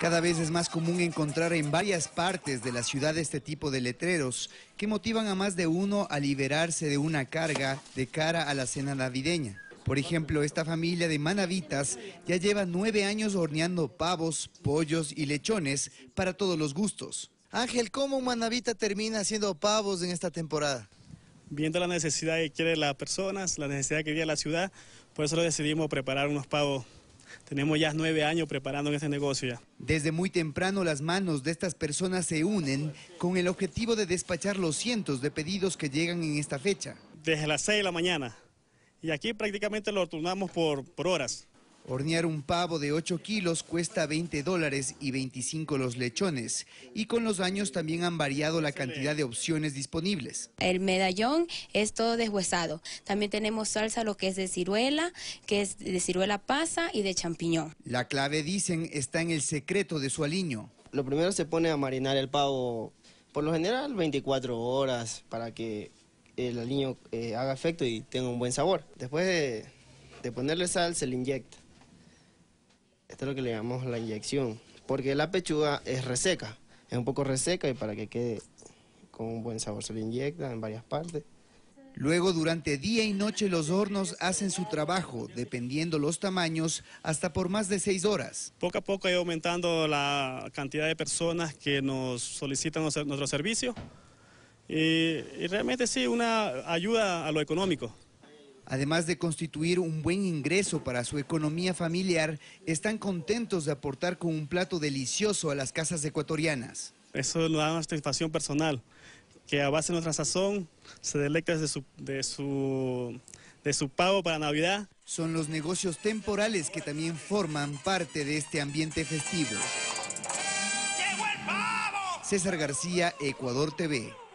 Cada vez es más común encontrar en varias partes de la ciudad este tipo de letreros que motivan a más de uno a liberarse de una carga de cara a la cena navideña. Por ejemplo, esta familia de manavitas ya lleva nueve años horneando pavos, pollos y lechones para todos los gustos. Ángel, ¿cómo un manavita termina haciendo pavos en esta temporada? Viendo la necesidad que quiere las personas, la necesidad que vive la ciudad, por eso decidimos preparar unos pavos tenemos ya nueve años preparando en este negocio ya. Desde muy temprano las manos de estas personas se unen con el objetivo de despachar los cientos de pedidos que llegan en esta fecha. Desde las seis de la mañana. Y aquí prácticamente lo turnamos por, por horas. Hornear un pavo de 8 kilos cuesta 20 dólares y 25 los lechones. Y con los años también han variado la cantidad de opciones disponibles. El medallón es todo deshuesado. También tenemos salsa lo que es de ciruela, que es de ciruela pasa y de champiñón. La clave, dicen, está en el secreto de su aliño. Lo primero se pone a marinar el pavo, por lo general 24 horas, para que el aliño eh, haga efecto y tenga un buen sabor. Después de, de ponerle sal, se le inyecta este es lo que le llamamos la inyección, porque la pechuga es reseca, es un poco reseca y para que quede con un buen sabor se le inyecta en varias partes. Luego, durante día y noche, los hornos hacen su trabajo, dependiendo los tamaños, hasta por más de seis horas. Poco a poco hay aumentando la cantidad de personas que nos solicitan nuestro servicio. y realmente sí, una ayuda a lo económico. Además de constituir un buen ingreso para su economía familiar, están contentos de aportar con un plato delicioso a las casas ecuatorianas. Eso nos da una satisfacción personal, que a base de nuestra sazón se delecta de su, de su, de su pago para Navidad. Son los negocios temporales que también forman parte de este ambiente festivo. César García, Ecuador TV.